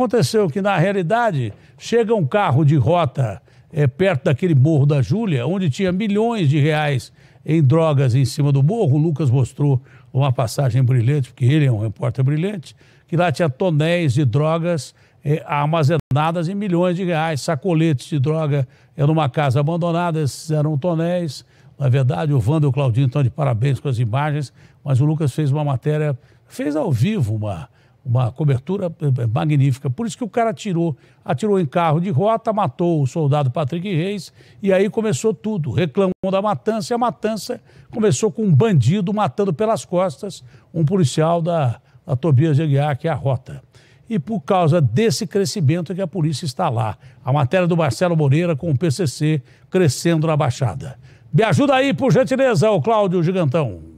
Aconteceu que, na realidade, chega um carro de rota é, perto daquele Morro da Júlia, onde tinha milhões de reais em drogas em cima do morro. O Lucas mostrou uma passagem brilhante, porque ele é um repórter brilhante, que lá tinha tonéis de drogas é, armazenadas em milhões de reais, sacoletes de droga é, numa casa abandonada, esses eram tonéis. Na verdade, o Wanda e o Claudinho estão de parabéns com as imagens, mas o Lucas fez uma matéria, fez ao vivo uma uma cobertura é, é, magnífica. Por isso que o cara atirou. Atirou em carro de rota, matou o soldado Patrick Reis e aí começou tudo. Reclamou da matança e a matança começou com um bandido matando pelas costas um policial da, da Tobias de Aguiar, que é a rota. E por causa desse crescimento é que a polícia está lá. A matéria do Marcelo Moreira com o PCC crescendo na Baixada. Me ajuda aí, por gentileza, o Cláudio Gigantão.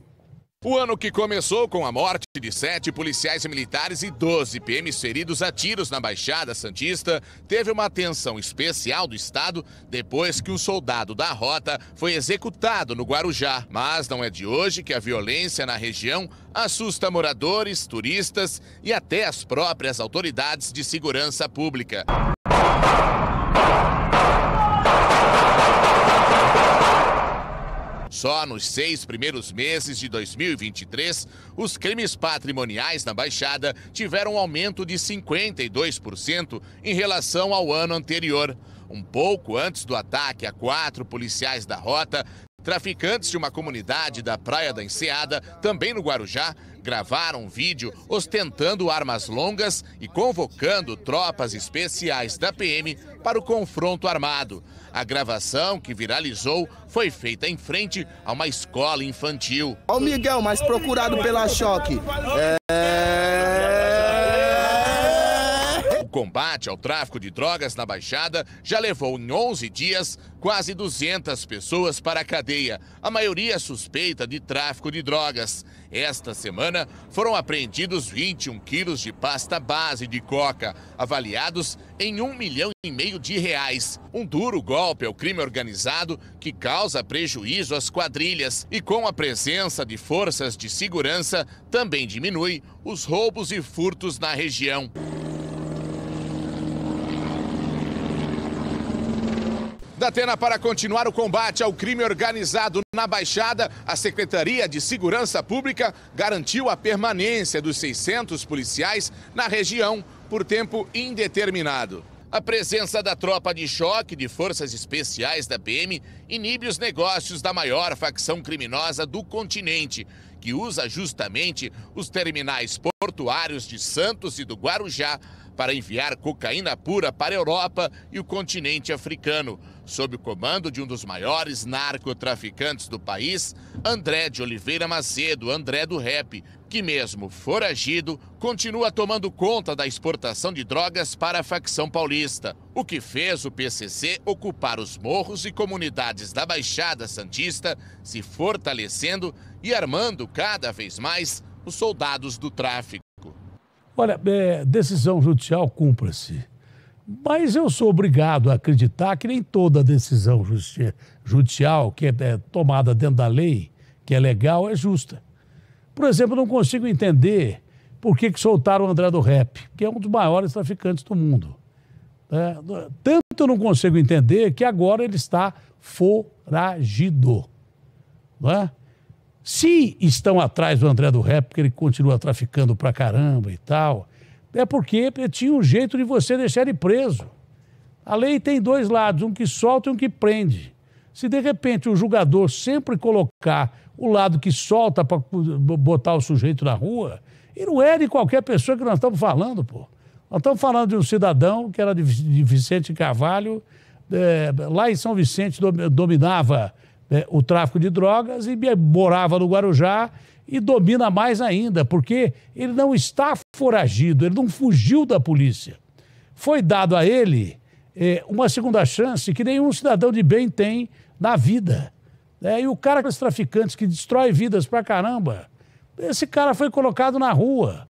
O ano que começou com a morte de sete policiais militares e 12 PMs feridos a tiros na Baixada Santista teve uma atenção especial do Estado depois que um soldado da rota foi executado no Guarujá. Mas não é de hoje que a violência na região assusta moradores, turistas e até as próprias autoridades de segurança pública. Só nos seis primeiros meses de 2023, os crimes patrimoniais na Baixada tiveram um aumento de 52% em relação ao ano anterior. Um pouco antes do ataque a quatro policiais da rota, Traficantes de uma comunidade da Praia da Enseada, também no Guarujá, gravaram um vídeo ostentando armas longas e convocando tropas especiais da PM para o confronto armado. A gravação que viralizou foi feita em frente a uma escola infantil. Olha o Miguel, mas procurado pela Choque. É... combate ao tráfico de drogas na Baixada já levou em 11 dias quase 200 pessoas para a cadeia, a maioria suspeita de tráfico de drogas. Esta semana foram apreendidos 21 quilos de pasta base de coca, avaliados em um milhão e meio de reais. Um duro golpe ao é crime organizado que causa prejuízo às quadrilhas e com a presença de forças de segurança também diminui os roubos e furtos na região. da Atena para continuar o combate ao crime organizado na Baixada, a Secretaria de Segurança Pública garantiu a permanência dos 600 policiais na região por tempo indeterminado. A presença da tropa de choque de forças especiais da PM inibe os negócios da maior facção criminosa do continente, que usa justamente os terminais portuários de Santos e do Guarujá para enviar cocaína pura para a Europa e o continente africano sob o comando de um dos maiores narcotraficantes do país, André de Oliveira Macedo, André do Rep, que mesmo foragido, continua tomando conta da exportação de drogas para a facção paulista, o que fez o PCC ocupar os morros e comunidades da Baixada Santista, se fortalecendo e armando cada vez mais os soldados do tráfico. Olha, é, decisão judicial cumpra-se. Mas eu sou obrigado a acreditar que nem toda decisão judicial que é, é tomada dentro da lei, que é legal, é justa. Por exemplo, não consigo entender por que, que soltaram o André do Rap, que é um dos maiores traficantes do mundo. É, tanto não consigo entender que agora ele está foragido. Não é? Se estão atrás do André do Rap, porque ele continua traficando pra caramba e tal, é porque tinha um jeito de você deixar ele preso. A lei tem dois lados, um que solta e um que prende. Se de repente o julgador sempre colocar o lado que solta para botar o sujeito na rua, e não é de qualquer pessoa que nós estamos falando, pô. Nós estamos falando de um cidadão que era de Vicente Carvalho, é, lá em São Vicente dominava é, o tráfico de drogas e morava no Guarujá e domina mais ainda, porque ele não está foragido, ele não fugiu da polícia. Foi dado a ele é, uma segunda chance que nenhum cidadão de bem tem na vida. É, e o cara com os traficantes que destrói vidas pra caramba, esse cara foi colocado na rua.